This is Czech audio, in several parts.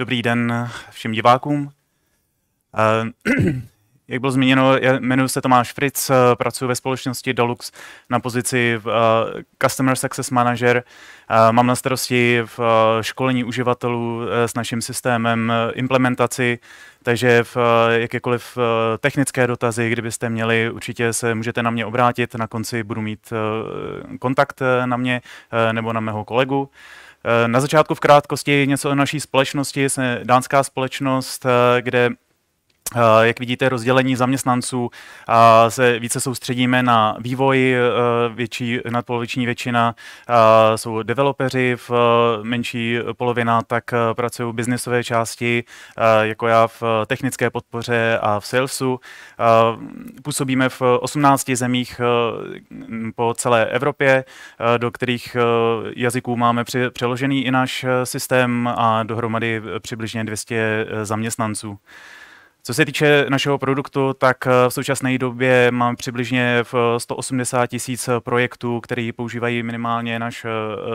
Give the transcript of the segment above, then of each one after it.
Dobrý den všem divákům. Eh, jak bylo zmíněno, jmenuji se Tomáš Fritz, eh, pracuji ve společnosti Dolux na pozici eh, Customer Success Manager. Mám na starosti v školení uživatelů s naším systémem, implementaci, takže v jakékoliv technické dotazy, kdybyste měli, určitě se můžete na mě obrátit. Na konci budu mít kontakt na mě nebo na mého kolegu. Eh, na začátku v krátkosti něco o naší společnosti. Jsme dánská společnost, eh, kde Eh, jak vidíte, rozdělení zaměstnanců se více soustředíme na vývoj, eh, větší nadpoloviční většina jsou developeři, v eh, menší polovina tak pracují biznisové části, jako já v technické podpoře a v salesu. Působíme v 18 zemích po celé Evropě, do kterých jazyků máme přeložený i náš systém a dohromady přibližně 200 zaměstnanců. Co se týče našeho produktu, tak eh, v současné době mám přibližně v 180 eh, tisíc eh, projektů, který používají minimálně náš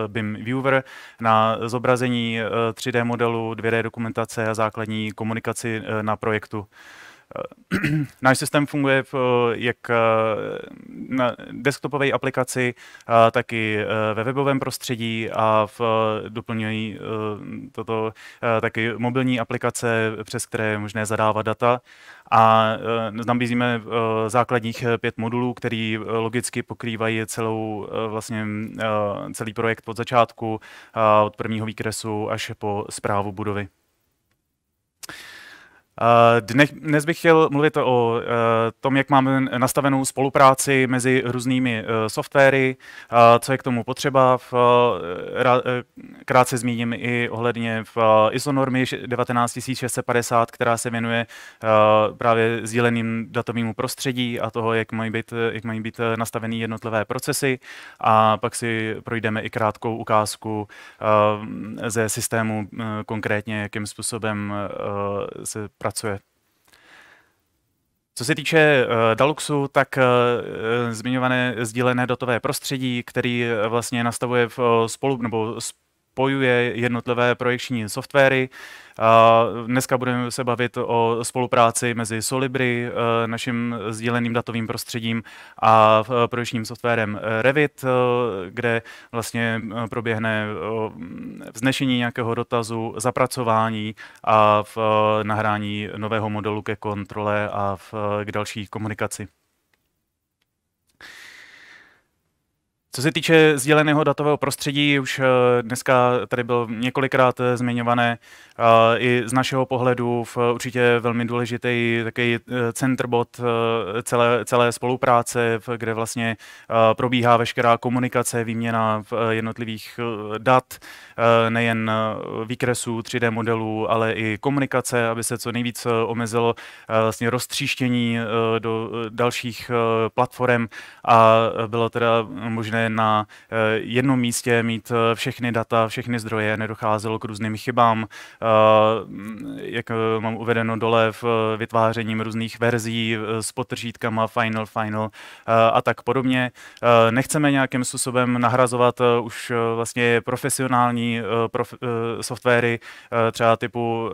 BIM Viewer na zobrazení 3D modelu, 2D dokumentace a základní komunikaci na projektu. Eh, náš systém funguje v, eh, jak eh, na desktopové aplikaci, tak i ve webovém prostředí a v, doplňují toto taky mobilní aplikace, přes které je možné zadávat data. A nabízíme základních pět modulů, který logicky pokrývají celou, vlastně, celý projekt od začátku, od prvního výkresu až po zprávu budovy. Eh, dnes, dnes bych chtěl mluvit o eh, tom, jak máme nastavenou spolupráci mezi různými eh, softwary, co je k tomu potřeba. V, krátce zmíním i ohledně v ISO normy 19650, která se věnuje právě sdíleným datovému prostředí a toho, jak mají být, jak mají být nastaveny jednotlivé procesy. A pak si projdeme i krátkou ukázku ze systému konkrétně, jakým způsobem se pracuje. Co se týče uh, Daluxu, tak uh, zmiňované sdílené dotové prostředí, který eh, vlastně nastavuje v uh, spolu nebo spojuje jednotlivé projekční softwary. Dneska budeme se bavit o spolupráci mezi Solibri, eh, naším sdíleným datovým prostředím a eh, projekčním softwarem eh, Revit, kde vlastně proběhne vznešení nějakého dotazu, zapracování a v nahrání nového modelu ke kontrole a v, k další komunikaci. Co se týče sdíleného datového prostředí, už eh, dneska tady byl několikrát eh, zmiňované eh, i z našeho pohledu v určitě velmi důležitý takový centrbod celé, celé spolupráce, kde vlastně probíhá veškerá komunikace, výměna v jednotlivých dat, nejen výkresů 3D modelů, ale i komunikace, aby se co nejvíc omezilo vlastně roztříštění do dalších platform a bylo teda možné na eh, jednom místě mít eh, všechny data, všechny zdroje, nedocházelo k různým chybám. Eh, jak mám uvedeno dole v vytvářením různých verzí s potržítkama Final, Final a tak podobně. Nechceme nějakým způsobem nahrazovat už vlastně profesionální prof, softwary, třeba typu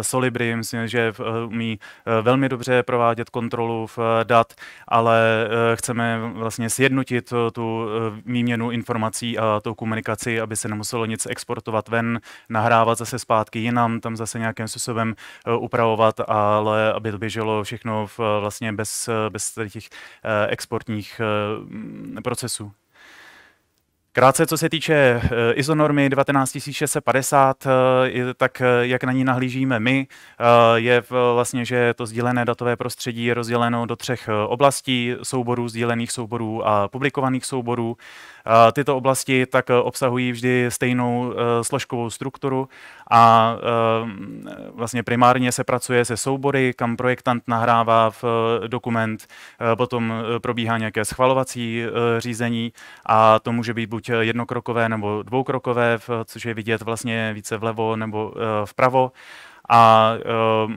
Solibri, myslím, že umí velmi dobře provádět kontrolu v dat, ale chceme vlastně sjednotit tu Eh, výměnu informací a tou komunikaci, aby se nemuselo nic exportovat ven, nahrávat zase zpátky jinam, tam zase nějakým způsobem eh, upravovat, ale aby to běželo všechno v, eh, vlastně bez, bez těch exportních procesů. Krátce, co se týče ISO normy 19650, tak eh, jak na ní nahlížíme my, eh, je vlastně, že to sdílené datové prostředí je rozděleno do třech eh, oblastí, souborů, sdílených souborů a publikovaných souborů. Tyto oblasti tak obsahují vždy stejnou složkovou strukturu a vlastně primárně se pracuje se soubory, kam projektant nahrává v dokument, potom probíhá nějaké schvalovací řízení a to může být buď buď eh, jednokrokové nebo dvoukrokové, což je vidět vlastně více vlevo nebo eh, vpravo. A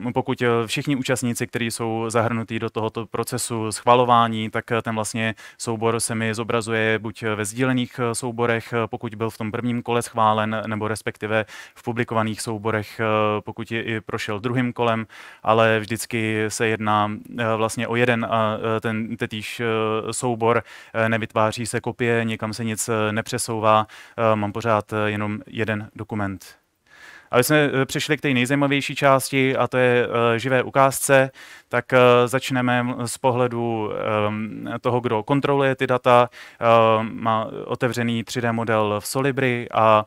eh, pokud eh, všichni účastníci, kteří jsou zahrnutí do tohoto procesu schvalování, tak eh, ten vlastně soubor se mi zobrazuje buď ve sdílených souborech, pokud byl v tom prvním kole schválen, nebo respektive v publikovaných souborech, pokud je i prošel druhým kolem, ale vždycky se jedná vlastně o jeden a ten tetýž soubor, nevytváří se kopie, nikam se nic nepřesouvá, mám pořád jenom jeden dokument aby jsme eh, přišli k té nejzajímavější části, a to je eh, živé ukázce, tak eh, začneme z pohledu ehm, toho, kdo kontroluje ty data, ehm, má otevřený 3D model v Solibri a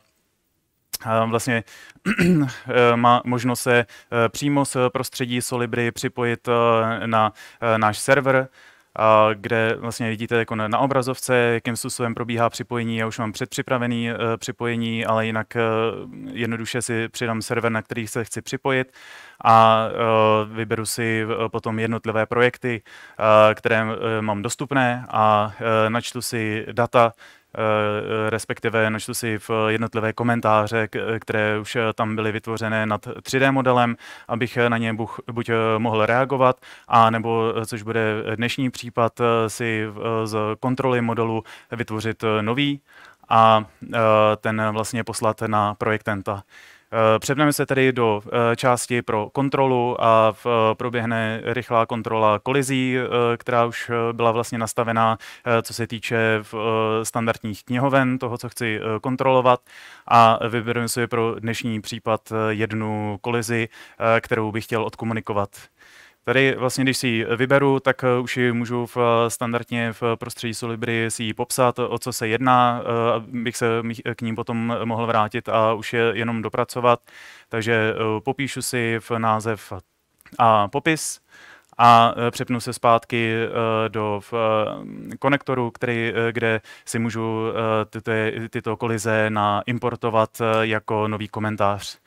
ehm, vlastně má možnost se přímo z prostředí Solibri připojit na náš server kde vlastně vidíte jako na obrazovce, jakým způsobem probíhá připojení. Já už mám předpřipravený eh, připojení, ale jinak eh, jednoduše si přidám server, na který se chci připojit a eh, vyberu si potom jednotlivé projekty, které mám dostupné a načtu si data, Eh, respektive načtu si v jednotlivé komentáře, které už tam byly vytvořené nad 3D modelem, abych na ně buď eh, mohl reagovat, a nebo, eh, což bude dnešní případ, si z kontroly modelu vytvořit nový a ten vlastně poslat na projektenta. Eh, přepneme se tedy do eh, části pro kontrolu a eh, proběhne rychlá kontrola kolizí, která už byla vlastně nastavená, co se týče v standardních knihoven, toho, co chci kontrolovat. A vybereme si pro dnešní případ jednu kolizi, kterou bych chtěl odkomunikovat Tady vlastně, když si ji vyberu, tak eh, už ji můžu v, eh, standardně v prostředí Solibri si ji popsat, o co se jedná, eh, abych se k ním potom mohl vrátit a už je jenom dopracovat. Takže popíšu si v název a popis a přepnu se zpátky do konektoru, který, kde si můžu tyto, tyto kolize naimportovat jako nový komentář.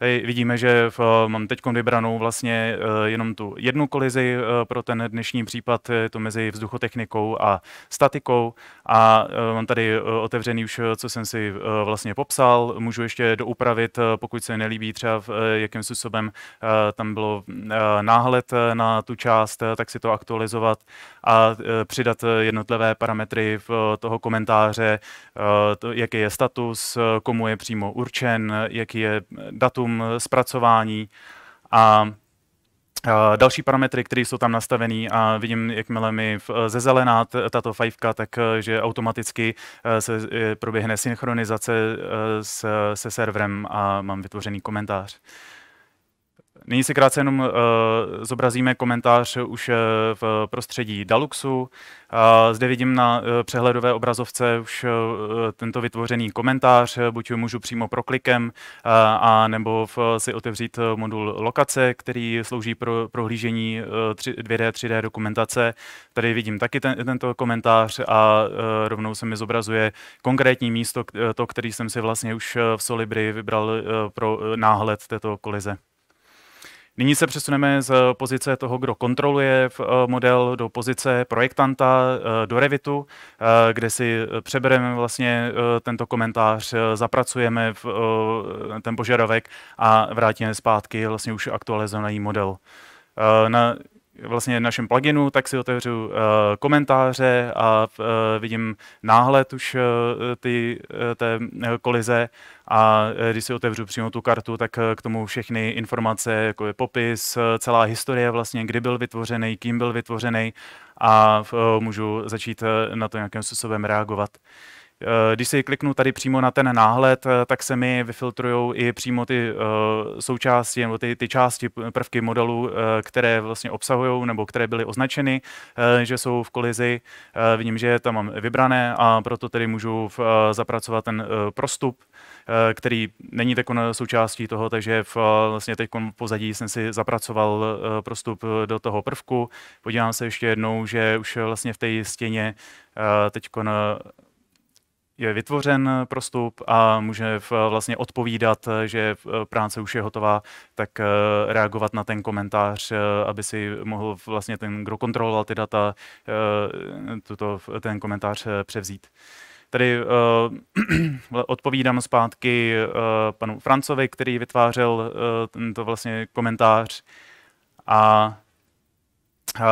Tady vidíme, že v, eh, mám teď vybranou vlastně eh, jenom tu jednu kolizi eh, pro ten dnešní případ, je to mezi vzduchotechnikou a statikou a mám tady otevřený už, co jsem si vlastně popsal, můžu ještě doupravit, pokud se nelíbí třeba jakým způsobem tam bylo náhled na tu část, tak si to aktualizovat a přidat jednotlivé parametry v toho komentáře, jaký je status, komu je přímo určen, jaký je datum, tom eh, zpracování a eh, Další parametry, které jsou tam nastavené a vidím, jakmile mi eh, zezelená tato fajfka, tak že automaticky se proběhne synchronizace se, se serverem a mám vytvořený komentář. Nyní si krátce jenom uh, zobrazíme komentář už uh, v prostředí Daluxu. Uh, zde vidím na uh, přehledové obrazovce už uh, tento vytvořený komentář, buď ho můžu přímo proklikem, uh, a nebo v, si otevřít modul lokace, který slouží pro prohlížení uh, 3, 2D, 3D dokumentace. Tady vidím taky ten, tento komentář a uh, rovnou se mi zobrazuje konkrétní místo, to, který jsem si vlastně už v Solibri vybral uh, pro náhled této kolize. Nyní se přesuneme z eh, pozice toho, kdo kontroluje eh, model, do pozice projektanta, eh, do Revitu, kde si přebereme vlastně tento komentář, zapracujeme v ten požadavek a vrátíme zpátky vlastně už aktualizovaný model. Na vlastně našem pluginu, tak si otevřu uh, komentáře a uh, vidím náhled už uh, ty, uh, té kolize a uh, když si otevřu přímo tu kartu, tak uh, k tomu všechny informace, jako je popis, uh, celá historie vlastně, kdy byl vytvořený, kým byl vytvořený a uh, můžu začít uh, na to nějakým způsobem reagovat. Uh, Eh, když si kliknu tady přímo na ten náhled, eh, tak se mi vyfiltrují i přímo ty eh, součásti nebo ty, ty části prvky modelu, které vlastně obsahují nebo které byly označeny, že jsou v kolizi. Vidím, že tam mám vybrané a proto tedy můžu zapracovat ten prostup, který není tak součástí toho, takže v, vlastně teď pozadí jsem si zapracoval prostup do toho prvku. Podívám se ještě jednou, že už vlastně v té stěně teď je vytvořen prostup a může eh, vlastně odpovídat, eh, že eh, práce už je hotová, tak reagovat na ten komentář, aby si mohl vlastně ten, kdo kontroloval ty data, tuto, ten komentář převzít. Tady uh, odpovídám zpátky uh, panu Francovi, který vytvářel uh, tento vlastně komentář a Uh,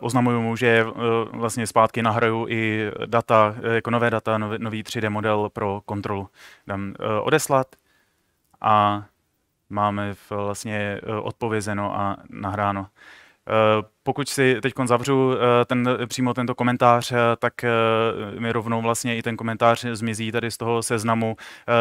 oznamuju mu, že uh, vlastně zpátky nahraju i data, eh, jako nové data, nový, nový 3D model pro kontrolu. Dám uh, odeslat a máme vlastně odpovězeno a nahráno. Eh, pokud si teď zavřu eh, ten, přímo tento komentář, eh, tak mi rovnou vlastně i ten komentář zmizí tady z toho seznamu,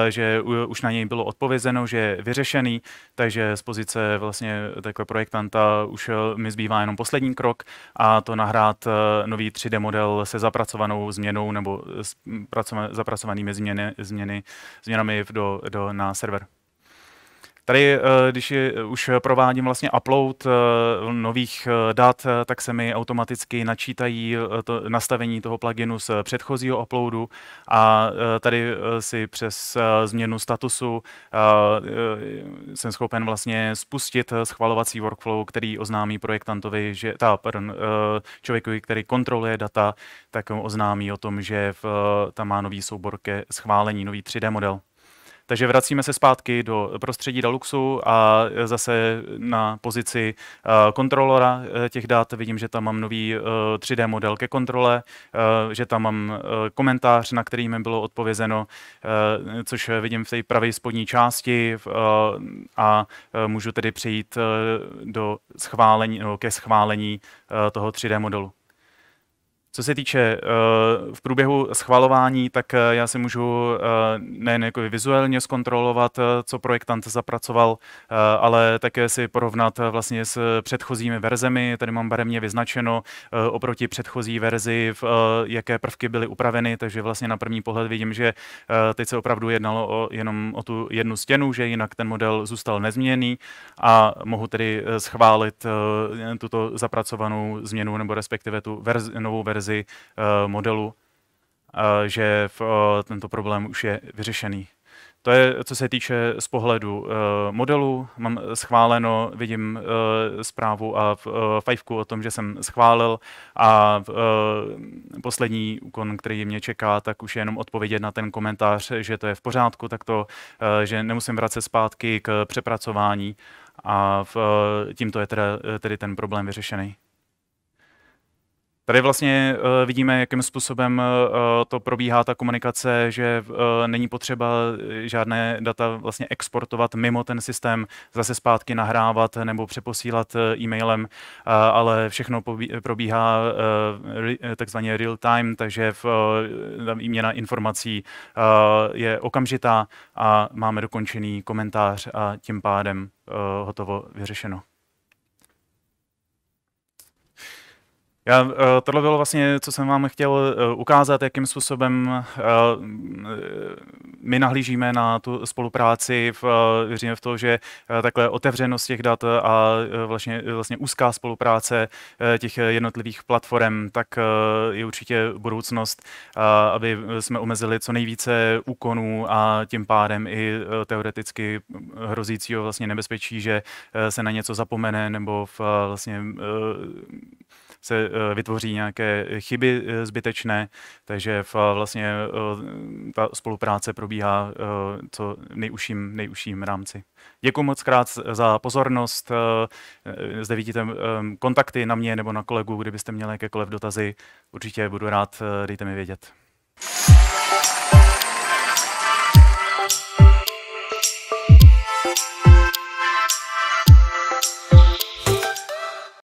že už na něj bylo odpovězeno, že je vyřešený, takže z pozice vlastně takhle projektanta už mi zbývá jenom poslední krok a to nahrát nový 3D model se zapracovanou změnou nebo s zapracovanými změny, změny, změnami do, do, na server. Tady, eh, když je, eh, už provádím vlastně upload eh, nových dat, tak se mi automaticky načítají to nastavení toho pluginu z předchozího uploadu a tady si přes změnu statusu jsem schopen vlastně spustit schvalovací workflow, který oznámí projektantovi, že ta, pardon, člověku, který kontroluje data, tak oznámí o tom, že v, tam má nový soubor ke schválení, nový 3D model. Takže vracíme se zpátky do prostředí Daluxu a zase na pozici eh, kontrolora eh, těch dat. Vidím, že tam mám nový 3D eh, model ke kontrole, že tam mám komentář, na který mi bylo odpovězeno, což vidím v té pravé spodní části a můžu tedy přejít do schválení, no, ke schválení toho 3D modelu. Co se týče eh, v průběhu schvalování, tak eh, já si můžu eh, nejen jako vizuálně zkontrolovat, co projektant zapracoval, ale také si porovnat vlastně s předchozími verzemi. Tady mám barevně vyznačeno oproti předchozí verzi, jaké prvky byly upraveny, takže vlastně na první pohled vidím, že teď se opravdu jednalo o, jenom o tu jednu stěnu, že jinak ten model zůstal nezměněný a mohu tedy schválit tuto zapracovanou změnu nebo respektive tu verzi, novou verzi verzi eh, modelu, eh, že eh, tento problém už je vyřešený. To je, co se týče z pohledu modelu. Mám schváleno, vidím zprávu a fajfku o tom, že jsem schválil a poslední úkon, který mě čeká, tak už je jenom odpovědět na ten komentář, že to je v pořádku, tak to, že nemusím vracet zpátky k přepracování a tímto je teda, tedy ten problém vyřešený. Tady vlastně uh, vidíme, jakým způsobem uh, to probíhá ta komunikace, že uh, není potřeba žádné data vlastně exportovat mimo ten systém, zase zpátky nahrávat nebo přeposílat e-mailem, uh, ale všechno pobí- probíhá uh, re- takzvaně real time, takže v, uh, výměna informací uh, je okamžitá a máme dokončený komentář a tím pádem uh, hotovo vyřešeno. Já, eh, tohle bylo vlastně, co jsem vám chtěl eh, ukázat, jakým způsobem eh, my nahlížíme na tu spolupráci. V, věříme v to, že takhle otevřenost těch dat a vlastně, vlastně úzká spolupráce těch jednotlivých platform, tak je určitě budoucnost, aby jsme omezili co nejvíce úkonů a tím pádem i teoreticky hrozícího vlastně nebezpečí, že se na něco zapomene nebo v, vlastně se eh, vytvoří nějaké eh, chyby eh, zbytečné, takže vlastně ta spolupráce probíhá co nejužším, nejužším rámci. Děkuji moc krát za pozornost. Zde vidíte kontakty na mě nebo na kolegu, kdybyste měli jakékoliv dotazy. Určitě budu rád, dejte mi vědět. you